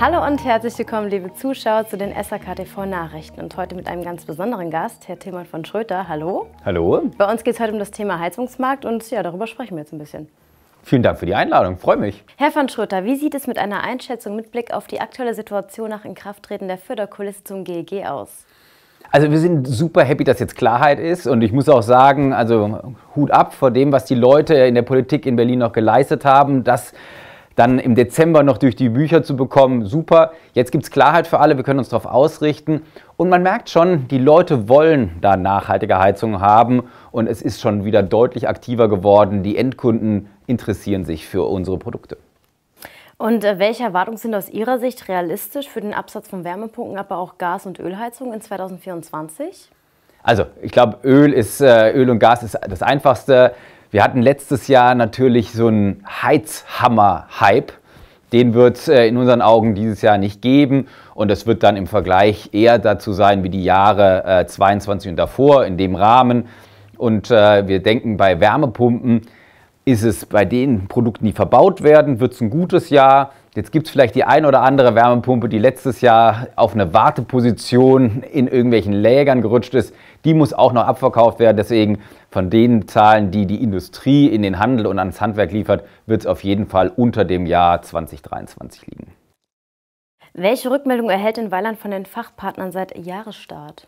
Hallo und herzlich willkommen, liebe Zuschauer, zu den SAK TV Nachrichten und heute mit einem ganz besonderen Gast, Herr Tilman von Schröter. Hallo. Hallo. Bei uns geht es heute um das Thema Heizungsmarkt und ja, darüber sprechen wir jetzt ein bisschen. Vielen Dank für die Einladung, freue mich. Herr von Schröter, wie sieht es mit einer Einschätzung mit Blick auf die aktuelle Situation nach Inkrafttreten der Förderkulisse zum GEG aus? Also wir sind super happy, dass jetzt Klarheit ist und ich muss auch sagen, also Hut ab vor dem, was die Leute in der Politik in Berlin noch geleistet haben, dass dann im Dezember noch durch die Bücher zu bekommen, super. Jetzt gibt es Klarheit für alle, wir können uns darauf ausrichten. Und man merkt schon, die Leute wollen da nachhaltige Heizungen haben und es ist schon wieder deutlich aktiver geworden. Die Endkunden interessieren sich für unsere Produkte. Und äh, welche Erwartungen sind aus Ihrer Sicht realistisch für den Absatz von Wärmepumpen, aber auch Gas- und Ölheizung in 2024? Also, ich glaube, Öl, ist, äh, Öl und Gas ist das Einfachste. Wir hatten letztes Jahr natürlich so einen Heizhammer-Hype. Den wird es äh, in unseren Augen dieses Jahr nicht geben und es wird dann im Vergleich eher dazu sein wie die Jahre 22 äh, und davor in dem Rahmen. Und äh, wir denken, bei Wärmepumpen ist es bei den Produkten, die verbaut werden, wird es ein gutes Jahr. Jetzt gibt es vielleicht die ein oder andere Wärmepumpe, die letztes Jahr auf eine Warteposition in irgendwelchen Lägern gerutscht ist. Die muss auch noch abverkauft werden. Deswegen von den Zahlen, die die Industrie in den Handel und ans Handwerk liefert, wird es auf jeden Fall unter dem Jahr 2023 liegen. Welche Rückmeldung erhält denn Weiland von den Fachpartnern seit Jahresstart?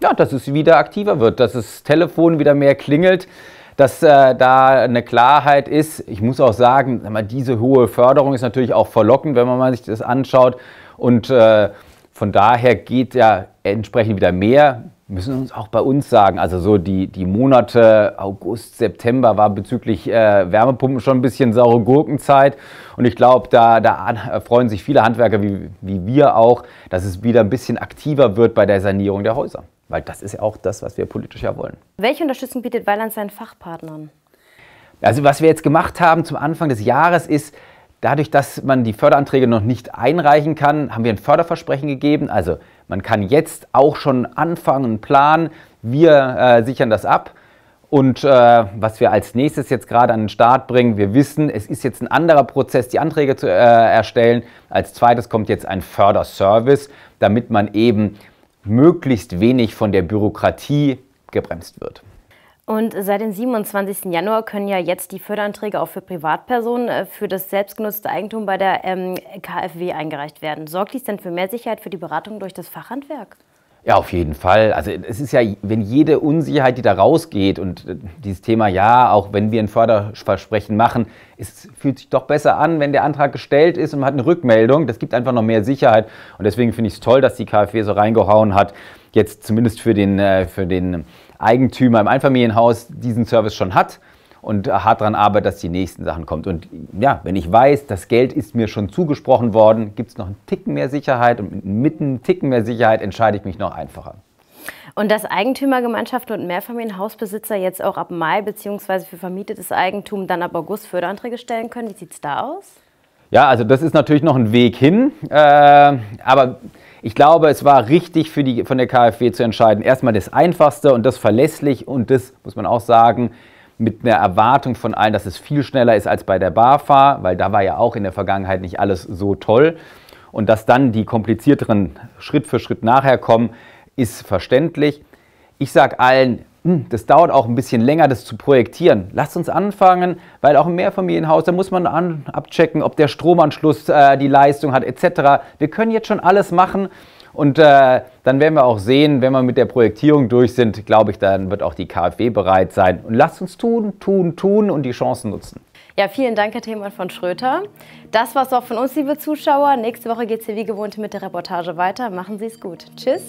Ja, dass es wieder aktiver wird, dass das Telefon wieder mehr klingelt, dass äh, da eine Klarheit ist. Ich muss auch sagen, diese hohe Förderung ist natürlich auch verlockend, wenn man sich das anschaut. Und äh, von daher geht ja entsprechend wieder mehr müssen uns auch bei uns sagen, also so die, die Monate August, September war bezüglich äh, Wärmepumpen schon ein bisschen saure Gurkenzeit. Und ich glaube, da, da äh, freuen sich viele Handwerker wie, wie wir auch, dass es wieder ein bisschen aktiver wird bei der Sanierung der Häuser. Weil das ist ja auch das, was wir politisch ja wollen. Welche Unterstützung bietet Weiland seinen Fachpartnern? Also was wir jetzt gemacht haben zum Anfang des Jahres ist, dadurch, dass man die Förderanträge noch nicht einreichen kann, haben wir ein Förderversprechen gegeben. Also man kann jetzt auch schon anfangen, planen. Wir äh, sichern das ab. Und äh, was wir als nächstes jetzt gerade an den Start bringen, wir wissen, es ist jetzt ein anderer Prozess, die Anträge zu äh, erstellen. Als zweites kommt jetzt ein Förderservice, damit man eben möglichst wenig von der Bürokratie gebremst wird. Und seit dem 27. Januar können ja jetzt die Förderanträge auch für Privatpersonen äh, für das selbstgenutzte Eigentum bei der ähm, KfW eingereicht werden. Sorgt dies denn für mehr Sicherheit für die Beratung durch das Fachhandwerk? Ja, auf jeden Fall. Also es ist ja, wenn jede Unsicherheit, die da rausgeht und äh, dieses Thema, ja, auch wenn wir ein Förderversprechen machen, es fühlt sich doch besser an, wenn der Antrag gestellt ist und man hat eine Rückmeldung. Das gibt einfach noch mehr Sicherheit. Und deswegen finde ich es toll, dass die KfW so reingehauen hat jetzt zumindest für den, äh, für den Eigentümer im Einfamilienhaus diesen Service schon hat und hart daran arbeitet, dass die nächsten Sachen kommen. Und ja, wenn ich weiß, das Geld ist mir schon zugesprochen worden, gibt es noch einen Ticken mehr Sicherheit und mit einem Ticken mehr Sicherheit entscheide ich mich noch einfacher. Und dass Eigentümergemeinschaften und Mehrfamilienhausbesitzer jetzt auch ab Mai bzw. für vermietetes Eigentum dann ab August Förderanträge stellen können, wie sieht es da aus? Ja, also das ist natürlich noch ein Weg hin, äh, aber ich glaube, es war richtig für die, von der KfW zu entscheiden. Erstmal das Einfachste und das verlässlich und das, muss man auch sagen, mit einer Erwartung von allen, dass es viel schneller ist als bei der BAFA, weil da war ja auch in der Vergangenheit nicht alles so toll. Und dass dann die komplizierteren Schritt für Schritt nachher kommen, ist verständlich. Ich sage allen, hm, das dauert auch ein bisschen länger, das zu projektieren. Lasst uns anfangen, weil auch im Mehrfamilienhaus, da muss man an, abchecken, ob der Stromanschluss äh, die Leistung hat, etc. Wir können jetzt schon alles machen und äh, dann werden wir auch sehen, wenn wir mit der Projektierung durch sind, glaube ich, dann wird auch die KfW bereit sein. Und lasst uns tun, tun, tun und die Chancen nutzen. Ja, vielen Dank, Herr Themann von Schröter. Das war's auch von uns, liebe Zuschauer. Nächste Woche geht es hier wie gewohnt mit der Reportage weiter. Machen Sie es gut. Tschüss.